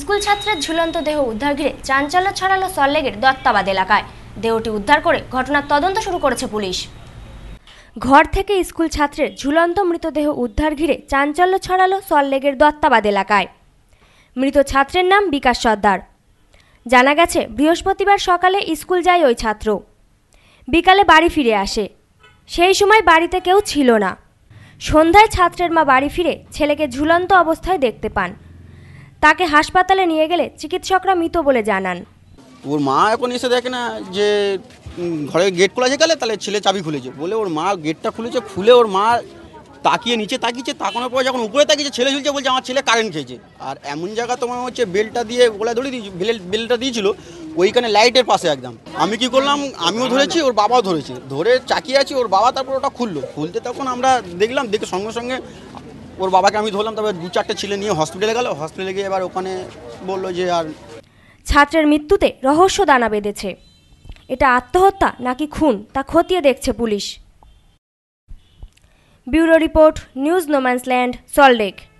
school ছাত্রের ঝুলন্ত দেহ উদ্ধার ঘিরে চাঞ্চল্য ছড়ালো সল্লেগের দত্তাবাদ এলাকায় দেহটি উদ্ধার করে ঘটনার তদন্ত শুরু করেছে পুলিশ ঘর থেকে স্কুল ছাত্রের ঝুলন্ত মৃতদেহ উদ্ধার ঘিরে চাঞ্চল্য ছড়ালো সল্লেগের দত্তাবাদ এলাকায় মৃত ছাত্রের নাম বিকাশ সর্দার জানা গেছে বৃহস্পতিবার সকালে স্কুল যায় ওই ছাত্র বিকালে বাড়ি ফিরে আসে সেই সময় বাড়িতে কেউ ছিল না সন্ধ্যায় ছাত্রের মা বাড়ি ফিরে ছেলেকে ঝুলন্ত অবস্থায় দেখতে পান তাকে হাসপাতালে নিয়ে গেলে চিকিৎসকরা মৃত বলে জানান ওর মা এখন এসে দেখে না যে ঘরে গেট খোলা আছে গেলে তাহলে ছেলে চাবি খুলেছে বলে ওর মা গেটটা খুলেছে খুলে ওর মা তাকিয়ে নিচে তাকিয়েছে তাকানোর পর যখন উপরে তাকিয়েছে ছেলে ঝুলছে বলছে আমার ছেলে কারেন্ট খেয়েছে আর এমন জায়গা তোমার হচ্ছে বেলটা দিয়ে গোলা ধরে দিয়েছি বেলটা দিয়েছিল ওইখানে লাইটের পাশে একদম আমি কি করলাম আমিও ধরেছি ওর বাবাও ধরেছে ধরে চাকিয়ে আছি ওর বাবা তারপর ওটা খুললো খুলতে তখন আমরা দেখলাম দেখে সঙ্গে সঙ্গে ওর বাবাকে আমি ধরলাম তবে দু চারটে ছেলে নিয়ে হসপিটালে গেল হসপিটালে গিয়ে এবার ওখানে বললো যে আর ছাত্রের মৃত্যুতে রহস্য দানা বেঁধেছে এটা আত্মহত্যা নাকি খুন তা খতিয়ে দেখছে police bureau report news no man's land Salt Lake